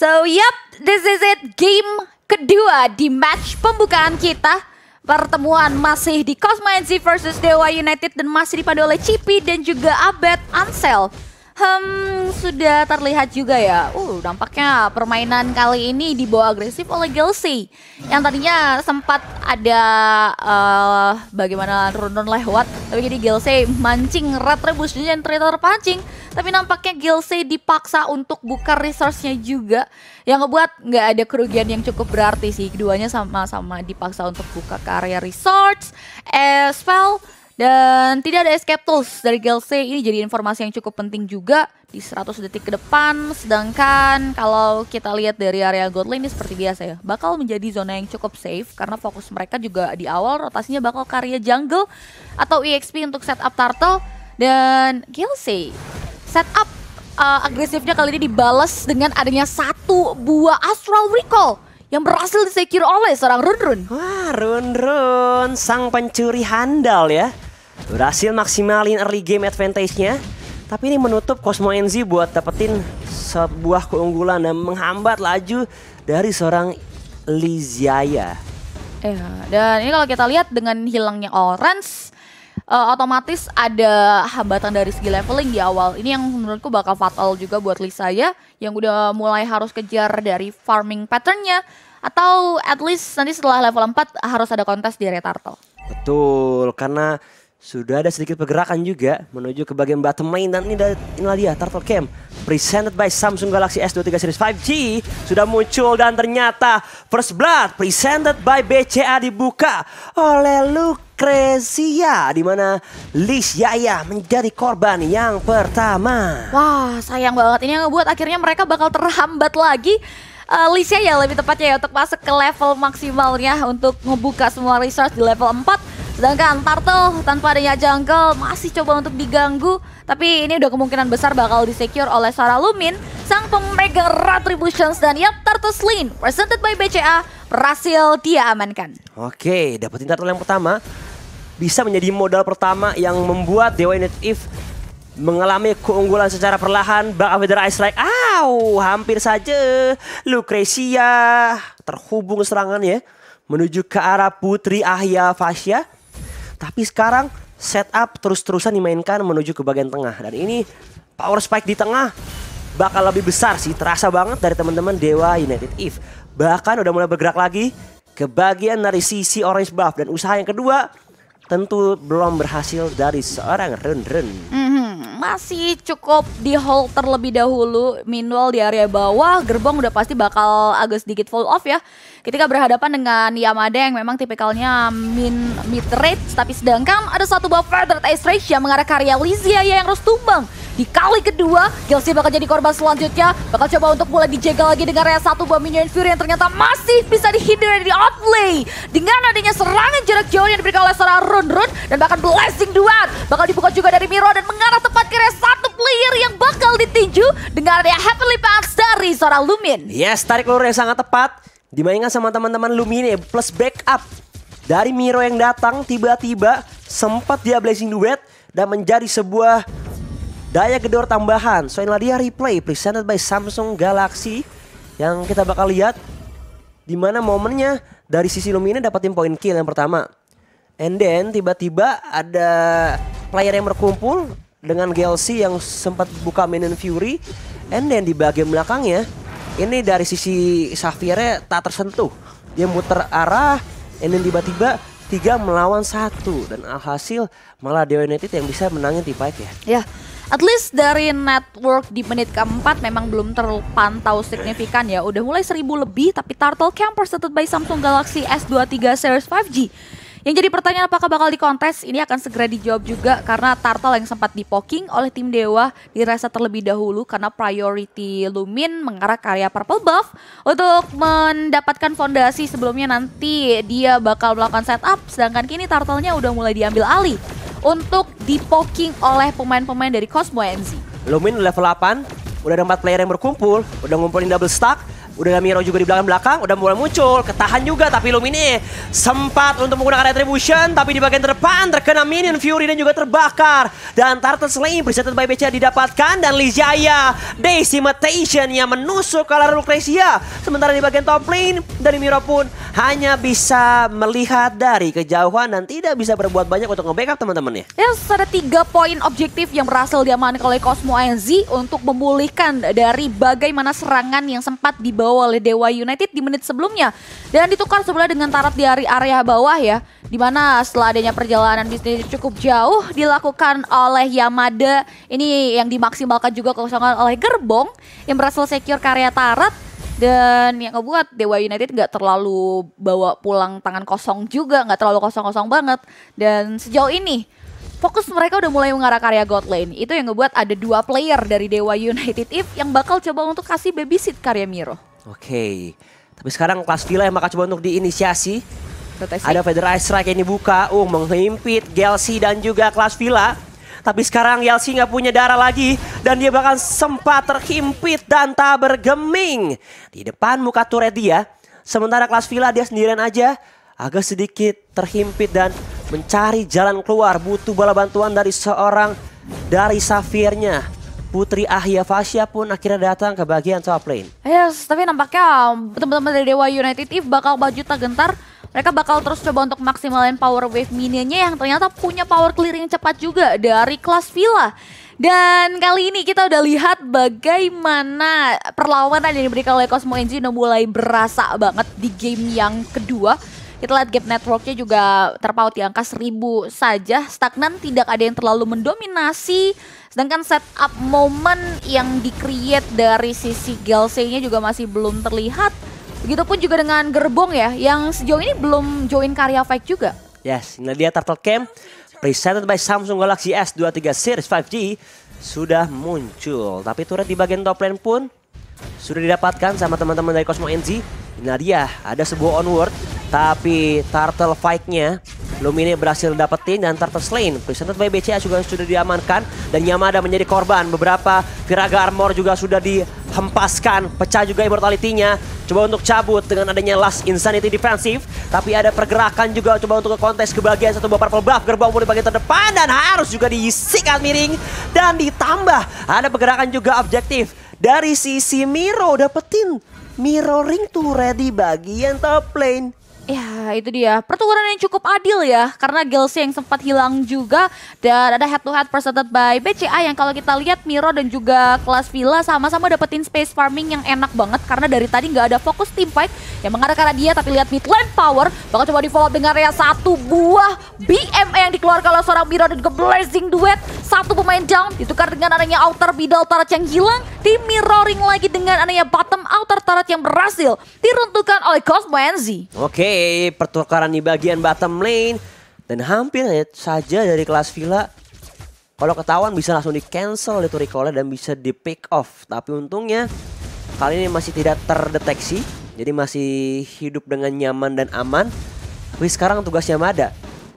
So yep, this is it game kedua di match pembukaan kita. Pertemuan masih di Cosmo NC versus Dewa United dan masih dipandu oleh Cipi dan juga Abed Ansel. Hmm, sudah terlihat juga ya. Uh, dampaknya permainan kali ini dibawa agresif oleh Gelsey. Yang tadinya sempat ada uh, bagaimana runun lewat, tapi jadi Gelsey mancing retribusinya dan terpancing tapi nampaknya Gilsey dipaksa untuk buka resource-nya juga yang ngebuat nggak ada kerugian yang cukup berarti sih keduanya sama-sama dipaksa untuk buka karya resource as eh, well dan tidak ada escape tools dari Gilse ini jadi informasi yang cukup penting juga di 100 detik ke depan. Sedangkan kalau kita lihat dari area gold lane ini seperti biasa ya, bakal menjadi zona yang cukup safe karena fokus mereka juga di awal rotasinya bakal karya jungle atau EXP untuk setup turtle dan Gilsey setup uh, agresifnya kali ini dibalas dengan adanya satu buah Astral Recall yang berhasil disekir oleh seorang Run-Run. Wah, Run-Run sang pencuri handal ya. Berhasil maksimalin early game advantage-nya. Tapi ini menutup Cosmo NZ buat dapetin sebuah keunggulan dan menghambat laju dari seorang Liziaya. Ya, dan ini kalau kita lihat dengan hilangnya Orange, uh, otomatis ada hambatan dari segi leveling di awal. Ini yang menurutku bakal fatal juga buat Lisa ya, yang udah mulai harus kejar dari farming patternnya atau at least nanti setelah level 4 harus ada kontes di Retartle. Betul, karena sudah ada sedikit pergerakan juga menuju ke bagian bottom lane dan ini inilah dia Turtle Camp presented by Samsung Galaxy S23 Series 5G sudah muncul dan ternyata First Blood presented by BCA dibuka oleh Lucrezia di mana Liz Yaya menjadi korban yang pertama. Wah, sayang banget ini yang ngebuat akhirnya mereka bakal terhambat lagi uh, eh, Lisha ya lebih tepatnya ya untuk masuk ke level maksimalnya untuk ngebuka semua resource di level 4 Sedangkan Tarto tanpa adanya jungle masih coba untuk diganggu. Tapi ini udah kemungkinan besar bakal disecure oleh Sarah Lumin. Sang pemegang Retributions dan yap Tarto Slain presented by BCA berhasil dia amankan. Oke, dapetin Tarto yang pertama. Bisa menjadi modal pertama yang membuat Dewa United If mengalami keunggulan secara perlahan. Bang Avenger Ice like, aw hampir saja Lucrecia terhubung serangan ya menuju ke arah Putri Ahya Fasya. Tapi sekarang setup terus-terusan dimainkan menuju ke bagian tengah. Dan ini power spike di tengah bakal lebih besar sih. Terasa banget dari teman-teman Dewa United If. Bahkan udah mulai bergerak lagi ke bagian dari sisi orange buff. Dan usaha yang kedua tentu belum berhasil dari seorang Run Run. Mm -hmm masih cukup di hold terlebih dahulu. minimal di area bawah gerbong udah pasti bakal agak sedikit full off ya. Ketika berhadapan dengan Yamada yang memang tipikalnya min mid rate tapi sedangkan ada satu buff feathered Ice Rage yang mengarah karya Lizia yang harus tumbang. Di kali kedua, Gelsi bakal jadi korban selanjutnya. Bakal coba untuk mulai dijegal lagi dengan Rea satu buah Minion Fury yang ternyata masih bisa dihindari di outplay. Dengan adanya serangan jarak jauh yang diberikan oleh seorang Run-Run dan bahkan Blessing duet, Bakal dibuka juga dari Miro dan mengarah tepat ke Rea satu player yang bakal ditinju dengan adanya Heavenly Pass dari seorang Lumin. Yes, tarik lurus yang sangat tepat. Dimainkan sama teman-teman Lumin Lumine ya, plus backup dari Miro yang datang tiba-tiba sempat dia blessing duet dan menjadi sebuah daya gedor tambahan. So inilah dia replay presented by Samsung Galaxy yang kita bakal lihat di mana momennya dari sisi Lumina dapatin poin kill yang pertama. And then tiba-tiba ada player yang berkumpul dengan GLC yang sempat buka Minion Fury. And then di bagian belakangnya ini dari sisi safire tak tersentuh. Dia muter arah and then tiba-tiba tiga melawan satu dan alhasil malah Dewa United yang bisa menangin T5 ya. Ya, at least dari network di menit keempat memang belum terpantau signifikan ya. Udah mulai seribu lebih tapi Turtle Camper persetut by Samsung Galaxy S23 Series 5G. Yang jadi pertanyaan apakah bakal di kontes ini akan segera dijawab juga karena Turtle yang sempat dipoking oleh tim Dewa dirasa terlebih dahulu karena priority Lumin mengarah karya Purple Buff untuk mendapatkan fondasi sebelumnya nanti dia bakal melakukan setup sedangkan kini Turtle nya udah mulai diambil alih untuk dipoking oleh pemain-pemain dari Cosmo MZ. Lumin level 8, udah ada 4 player yang berkumpul, udah ngumpulin double stack, Udah ada Miro juga di belakang-belakang, udah mulai muncul. Ketahan juga, tapi Lumine sempat untuk menggunakan Retribution, tapi di bagian terdepan terkena Minion Fury dan juga terbakar. Dan Turtle Slay presented by BCA didapatkan, dan Lijaya Decimatation yang menusuk kalah Lucretia. Sementara di bagian top lane, dari Miro pun hanya bisa melihat dari kejauhan dan tidak bisa berbuat banyak untuk nge-backup teman-temannya. Yes, ada tiga poin objektif yang berhasil diamankan oleh Cosmo NZ untuk memulihkan dari bagaimana serangan yang sempat di dibawa oleh Dewa United di menit sebelumnya dan ditukar sebelah dengan tarap di area bawah ya di mana setelah adanya perjalanan bisnis cukup jauh dilakukan oleh Yamada ini yang dimaksimalkan juga kekosongan oleh Gerbong yang berhasil secure karya Tarat dan yang ngebuat Dewa United nggak terlalu bawa pulang tangan kosong juga, nggak terlalu kosong-kosong banget. Dan sejauh ini fokus mereka udah mulai mengarah karya God Lane. Itu yang ngebuat ada dua player dari Dewa United If yang bakal coba untuk kasih babysit karya Miro. Oke. Okay. Tapi sekarang kelas Villa yang bakal coba untuk diinisiasi. Proteksi. Ada Feather Ice Strike yang dibuka. Oh, menghimpit Gelsi dan juga kelas Villa. Tapi sekarang Yelsi nggak punya darah lagi. Dan dia bahkan sempat terhimpit dan tak bergeming. Di depan muka turret dia. Sementara kelas Villa dia sendirian aja. Agak sedikit terhimpit dan mencari jalan keluar. Butuh bala bantuan dari seorang dari Safirnya. Putri Ahya Fasya pun akhirnya datang ke bagian top lane. Yes, tapi nampaknya um, teman-teman dari Dewa United If bakal baju tak gentar. Mereka bakal terus coba untuk maksimalin power wave minionnya yang ternyata punya power clearing cepat juga dari kelas Villa. Dan kali ini kita udah lihat bagaimana perlawanan yang diberikan oleh Cosmo Engine mulai berasa banget di game yang kedua. Kita lihat gap networknya juga terpaut di angka 1000 saja. Stagnan tidak ada yang terlalu mendominasi. Sedangkan setup moment yang di-create dari sisi Gelsey-nya juga masih belum terlihat. Begitupun juga dengan Gerbong ya, yang sejauh ini belum join karya fake juga. Yes, ini dia Turtle Cam presented by Samsung Galaxy S23 Series 5G sudah muncul. Tapi turut di bagian top lane pun sudah didapatkan sama teman-teman dari Cosmo NZ. Nah dia, ada sebuah onward, tapi turtle fight-nya Lumine berhasil dapetin dan turtle slain. Presented by BCA juga sudah diamankan dan Yamada menjadi korban. Beberapa Viraga Armor juga sudah dihempaskan, pecah juga immortality-nya. Coba untuk cabut dengan adanya last insanity defensif, tapi ada pergerakan juga coba untuk ke kontes ke bagian satu buah purple buff gerbang mulai bagian terdepan dan harus juga diisi miring dan ditambah ada pergerakan juga objektif dari sisi Miro dapetin Ring tuh ready bagian top lane. Ya itu dia pertukaran yang cukup adil ya karena Gelsi yang sempat hilang juga dan ada head to head presented by BCA yang kalau kita lihat Miro dan juga kelas Villa sama-sama dapetin space farming yang enak banget karena dari tadi nggak ada fokus team fight yang mengarah ke dia tapi lihat mid lane power bakal coba di follow up dengan area satu buah BMA yang dikeluarkan oleh seorang Miro dan juga Blazing Duet satu pemain down ditukar dengan adanya outer middle turret yang hilang tim mirroring lagi dengan adanya bottom outer turret yang berhasil diruntuhkan oleh Cosmo Enzi. Oke okay pertukaran di bagian bottom lane. Dan hampir saja dari kelas Villa kalau ketahuan bisa langsung di cancel itu recallnya dan bisa di pick off. Tapi untungnya kali ini masih tidak terdeteksi. Jadi masih hidup dengan nyaman dan aman. Tapi sekarang tugasnya Mada.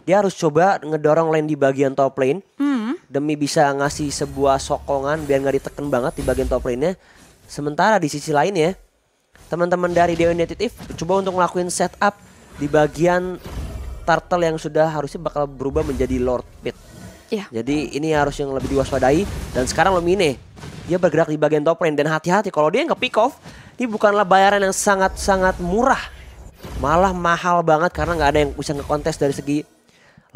Dia harus coba ngedorong lane di bagian top lane. Hmm. Demi bisa ngasih sebuah sokongan biar nggak diteken banget di bagian top lane-nya. Sementara di sisi lain ya. Teman-teman dari Dewa Native coba untuk ngelakuin setup di bagian turtle yang sudah harusnya bakal berubah menjadi Lord Pit. Yeah. Jadi ini harus yang lebih diwaspadai dan sekarang Lumine dia bergerak di bagian top lane dan hati-hati kalau dia nge pick off ini bukanlah bayaran yang sangat-sangat murah. Malah mahal banget karena nggak ada yang bisa ngekontes dari segi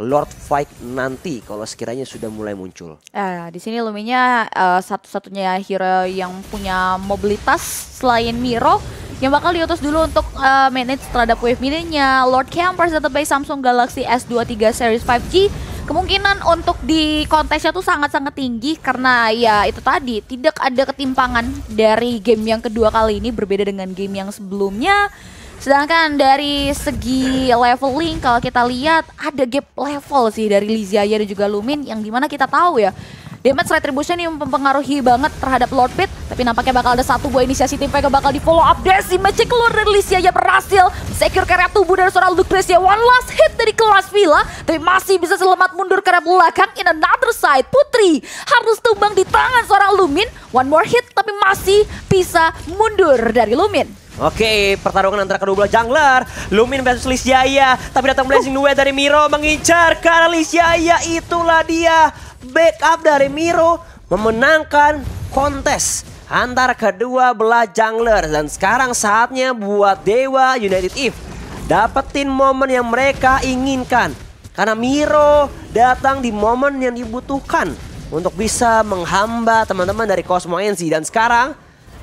Lord Fight nanti kalau sekiranya sudah mulai muncul. Eh, di sini Luminya uh, eh, satu-satunya hero yang punya mobilitas selain Miro yang bakal diutus dulu untuk uh, manage terhadap wave mininya Lord Campers serta by Samsung Galaxy S23 Series 5G kemungkinan untuk di kontesnya tuh sangat-sangat tinggi karena ya itu tadi tidak ada ketimpangan dari game yang kedua kali ini berbeda dengan game yang sebelumnya. Sedangkan dari segi leveling kalau kita lihat ada gap level sih dari Liziaya dan juga Lumin yang dimana kita tahu ya Damage Retribution yang mempengaruhi banget terhadap Lord Pit. Tapi nampaknya bakal ada satu buah inisiasi tim Vega bakal di follow up. Desi magic keluar dari Lysia ya iya, berhasil. Secure karya tubuh dari seorang Luke One last hit dari kelas Villa. Tapi masih bisa selamat mundur karena belakang. In another side Putri harus tumbang di tangan seorang Lumin. One more hit tapi masih bisa mundur dari Lumin. Oke, pertarungan antara kedua belah jungler. Lumin versus Liz Tapi datang Blazing uh. dari Miro mengincar karena Liz Itulah dia backup dari Miro memenangkan kontes antara kedua belah jungler dan sekarang saatnya buat Dewa United Eve dapetin momen yang mereka inginkan karena Miro datang di momen yang dibutuhkan untuk bisa menghamba teman-teman dari Cosmo NC dan sekarang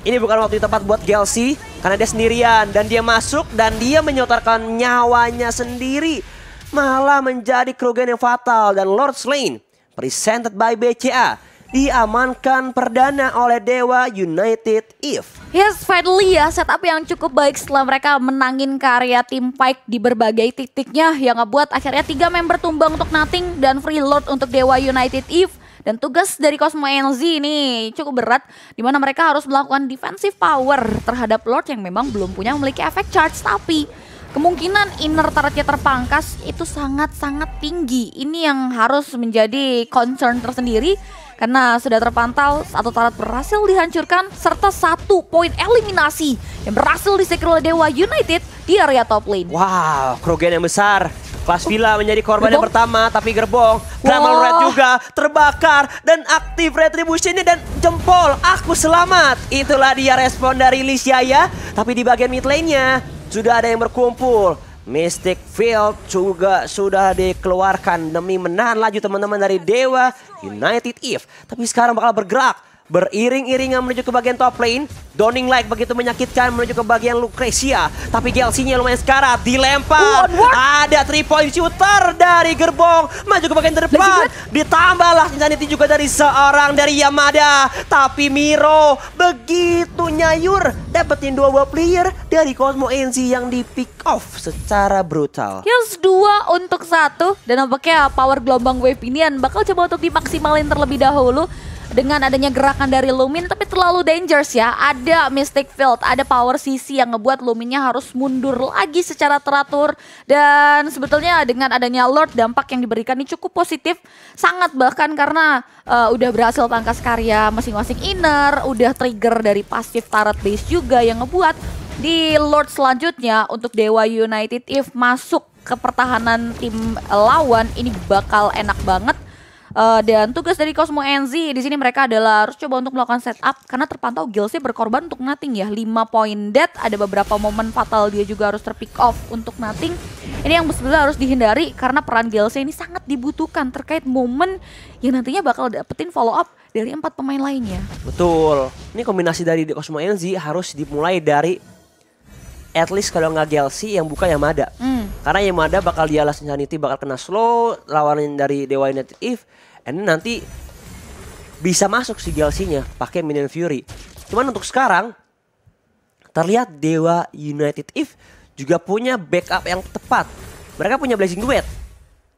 ini bukan waktu tepat buat Gelsi karena dia sendirian dan dia masuk dan dia menyotarkan nyawanya sendiri malah menjadi kerugian yang fatal dan Lord Slane presented by BCA diamankan perdana oleh Dewa United If. Yes, finally ya setup yang cukup baik setelah mereka menangin karya tim Pike di berbagai titiknya yang ngebuat akhirnya tiga member tumbang untuk Nothing dan free load untuk Dewa United If. Dan tugas dari Cosmo NZ ini cukup berat di mana mereka harus melakukan defensive power terhadap Lord yang memang belum punya memiliki efek charge tapi kemungkinan inner turretnya terpangkas itu sangat-sangat tinggi. Ini yang harus menjadi concern tersendiri karena sudah terpantau satu turret berhasil dihancurkan serta satu poin eliminasi yang berhasil disekir oleh Dewa United di area top lane. Wow, kerugian yang besar. Kelas Villa menjadi korban gerbong. yang pertama, tapi gerbong, Dramal wow. Red juga terbakar dan aktif retribusinya dan jempol, aku selamat. Itulah dia respon dari Lisiaya. tapi di bagian mid lane-nya sudah ada yang berkumpul. Mystic Field juga sudah dikeluarkan demi menahan laju teman-teman dari Dewa United if, Tapi sekarang bakal bergerak Beriring-iringan menuju ke bagian top lane. Downing like begitu menyakitkan menuju ke bagian Lucrecia. Tapi glc lumayan sekarat. Dilempar. One, Ada 3 point shooter dari gerbong. Maju ke bagian terdepan. Ditambahlah insanity juga dari seorang dari Yamada. Tapi Miro begitu nyayur. Dapetin dua buah player dari Cosmo NC yang di pick off secara brutal. Kills dua untuk satu Dan nampaknya power gelombang wave ini bakal coba untuk dimaksimalin terlebih dahulu dengan adanya gerakan dari Lumin tapi terlalu dangerous ya. Ada Mystic Field, ada Power CC yang ngebuat Luminnya harus mundur lagi secara teratur dan sebetulnya dengan adanya Lord dampak yang diberikan ini cukup positif sangat bahkan karena uh, udah berhasil pangkas karya masing-masing inner, udah trigger dari pasif Tarot base juga yang ngebuat di Lord selanjutnya untuk Dewa United if masuk ke pertahanan tim lawan ini bakal enak banget Uh, dan tugas dari Cosmo Enzi di sini mereka adalah harus coba untuk melakukan setup karena terpantau Gilsey berkorban untuk nothing ya. 5 poin dead, ada beberapa momen fatal dia juga harus terpick off untuk nothing. Ini yang sebenarnya harus dihindari karena peran Gilsey ini sangat dibutuhkan terkait momen yang nantinya bakal dapetin follow up dari empat pemain lainnya. Betul. Ini kombinasi dari Cosmo Enzi harus dimulai dari at least kalau nggak Gelsi yang buka Yamada. Mm. Karena Yamada bakal di alas bakal kena slow, lawanin dari Dewa United Eve ini nanti bisa masuk si DLC-nya pakai Minion Fury. Cuman untuk sekarang terlihat Dewa United If juga punya backup yang tepat. Mereka punya Blazing Duet.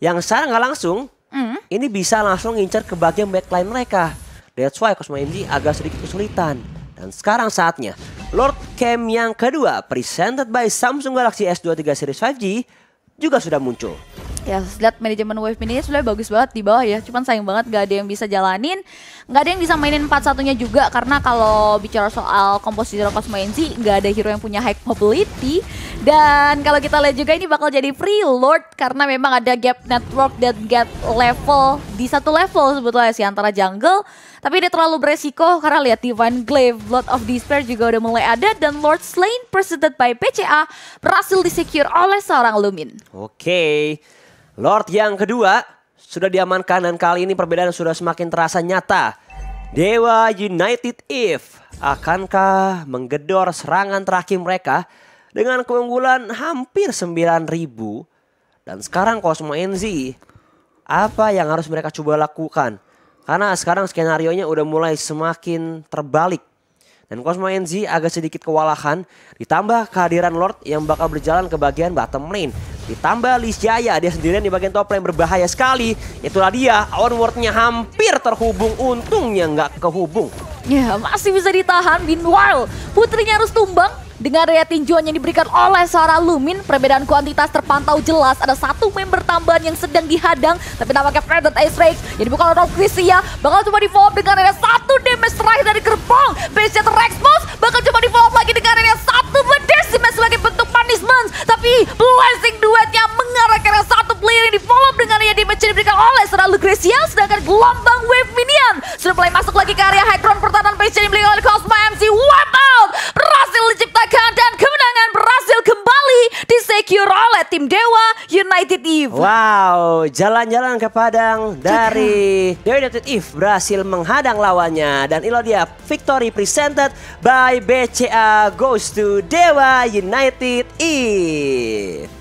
Yang sekarang nggak langsung, mm. ini bisa langsung ngincer ke bagian backline mereka. That's why Cosmo MG agak sedikit kesulitan. Dan sekarang saatnya Lord Cam yang kedua presented by Samsung Galaxy S23 Series 5G juga sudah muncul ya lihat manajemen Wave Mini sudah bagus banget di bawah ya cuman sayang banget gak ada yang bisa jalanin nggak ada yang bisa mainin empat satunya juga karena kalau bicara soal komposisi sih nggak ada hero yang punya high mobility dan kalau kita lihat juga ini bakal jadi free lord karena memang ada gap network dan gap level di satu level sebetulnya sih antara jungle tapi dia terlalu beresiko karena lihat Divine Glaive, Blood of Despair juga udah mulai ada dan Lord Slain Presented by PCA berhasil disecure oleh seorang Lumin. Oke. Okay. Lord yang kedua sudah diamankan dan kali ini perbedaan sudah semakin terasa nyata. Dewa United If akankah menggedor serangan terakhir mereka dengan keunggulan hampir 9000 dan sekarang Cosmo NZ apa yang harus mereka coba lakukan? Karena sekarang skenario nya udah mulai semakin terbalik. Dan Cosmo NZ agak sedikit kewalahan ditambah kehadiran Lord yang bakal berjalan ke bagian bottom lane. Ditambah Liz Jaya, dia sendirian di bagian top lane berbahaya sekali. Itulah dia, onwardnya hampir terhubung, untungnya nggak kehubung. Ya, masih bisa ditahan. Meanwhile, putrinya harus tumbang dengan daya tinjuan yang diberikan oleh Sarah Lumin, perbedaan kuantitas terpantau jelas. Ada satu member tambahan yang sedang dihadang, tapi namanya Fred dan Ice Rake Jadi bukan Rock Crisia ya. bakal cuma di follow dengan ada satu damage terakhir dari gerbong. Base terekspos, bakal cuma di follow lagi dengan ada satu damage sebagai bentuk Guns. Tapi blessing duetnya mengarah ke arah satu player yang di follow dengan yang dimention diberikan oleh saudara Lucrecia. Sedangkan gelombang wave minion sudah mulai masuk lagi ke area high ground pertahanan Passion yang diberikan oleh Cosmo MC. Wipe out berhasil diciptakan dan kemudian jalan-jalan ke Padang dari Dewa United If berhasil menghadang lawannya dan Ilodia victory presented by BCA goes to Dewa United If.